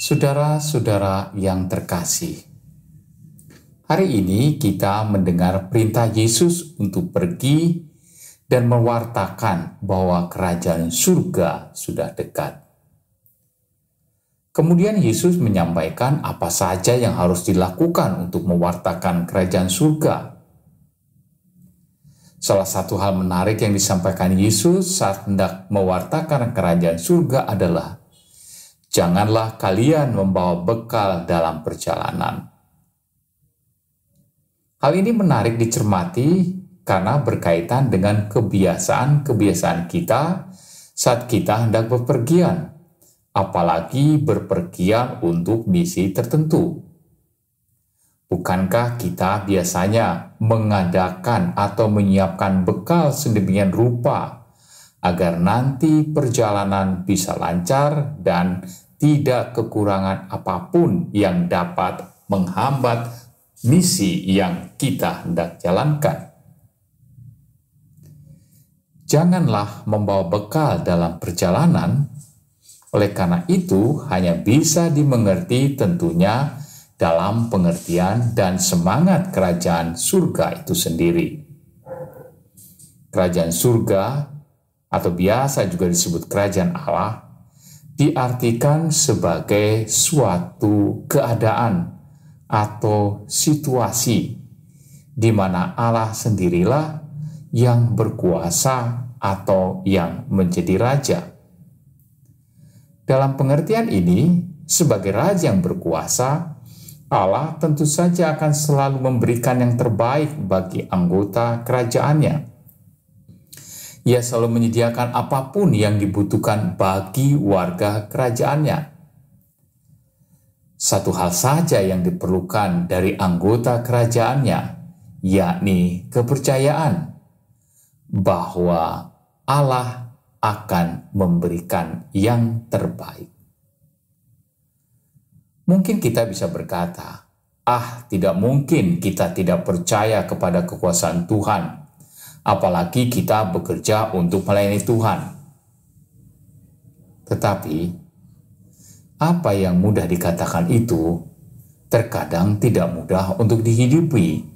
Saudara-saudara yang terkasih, hari ini kita mendengar perintah Yesus untuk pergi dan mewartakan bahwa kerajaan surga sudah dekat. Kemudian Yesus menyampaikan apa saja yang harus dilakukan untuk mewartakan kerajaan surga. Salah satu hal menarik yang disampaikan Yesus saat hendak mewartakan kerajaan surga adalah Janganlah kalian membawa bekal dalam perjalanan. Hal ini menarik dicermati karena berkaitan dengan kebiasaan-kebiasaan kita saat kita hendak bepergian, apalagi berpergian untuk misi tertentu. Bukankah kita biasanya mengadakan atau menyiapkan bekal sedemikian rupa agar nanti perjalanan bisa lancar dan tidak kekurangan apapun yang dapat menghambat misi yang kita hendak jalankan. Janganlah membawa bekal dalam perjalanan, oleh karena itu hanya bisa dimengerti tentunya dalam pengertian dan semangat kerajaan surga itu sendiri. Kerajaan surga atau biasa juga disebut kerajaan Allah, diartikan sebagai suatu keadaan atau situasi di mana Allah sendirilah yang berkuasa atau yang menjadi raja. Dalam pengertian ini, sebagai raja yang berkuasa, Allah tentu saja akan selalu memberikan yang terbaik bagi anggota kerajaannya ia selalu menyediakan apapun yang dibutuhkan bagi warga kerajaannya. Satu hal saja yang diperlukan dari anggota kerajaannya, yakni kepercayaan bahwa Allah akan memberikan yang terbaik. Mungkin kita bisa berkata, "Ah, tidak mungkin kita tidak percaya kepada kekuasaan Tuhan." apalagi kita bekerja untuk melayani Tuhan. Tetapi, apa yang mudah dikatakan itu terkadang tidak mudah untuk dihidupi,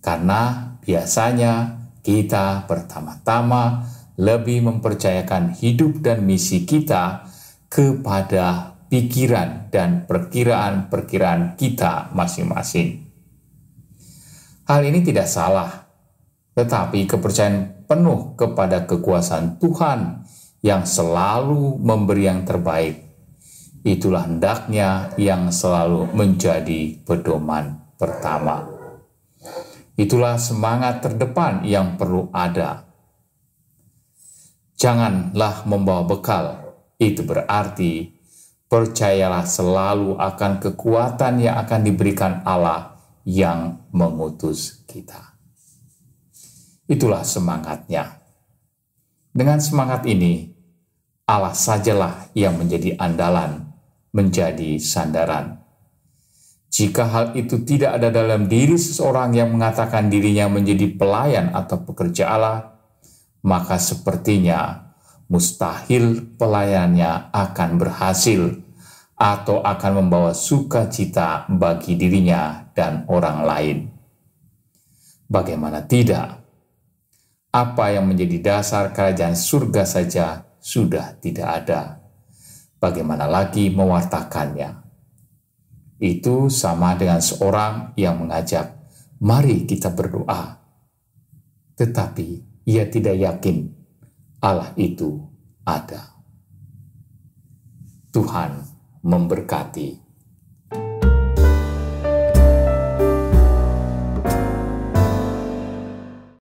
karena biasanya kita pertama-tama lebih mempercayakan hidup dan misi kita kepada pikiran dan perkiraan-perkiraan kita masing-masing. Hal ini tidak salah, tetapi kepercayaan penuh kepada kekuasaan Tuhan yang selalu memberi yang terbaik. Itulah hendaknya yang selalu menjadi pedoman pertama. Itulah semangat terdepan yang perlu ada. Janganlah membawa bekal, itu berarti percayalah selalu akan kekuatan yang akan diberikan Allah yang mengutus kita. Itulah semangatnya. Dengan semangat ini, Allah sajalah yang menjadi andalan, menjadi sandaran. Jika hal itu tidak ada dalam diri seseorang yang mengatakan dirinya menjadi pelayan atau pekerja Allah, maka sepertinya mustahil pelayannya akan berhasil atau akan membawa sukacita bagi dirinya dan orang lain. Bagaimana tidak? apa yang menjadi dasar kerajaan surga saja sudah tidak ada. Bagaimana lagi mewartakannya? Itu sama dengan seorang yang mengajak, "Mari kita berdoa." Tetapi ia tidak yakin Allah itu ada. Tuhan memberkati.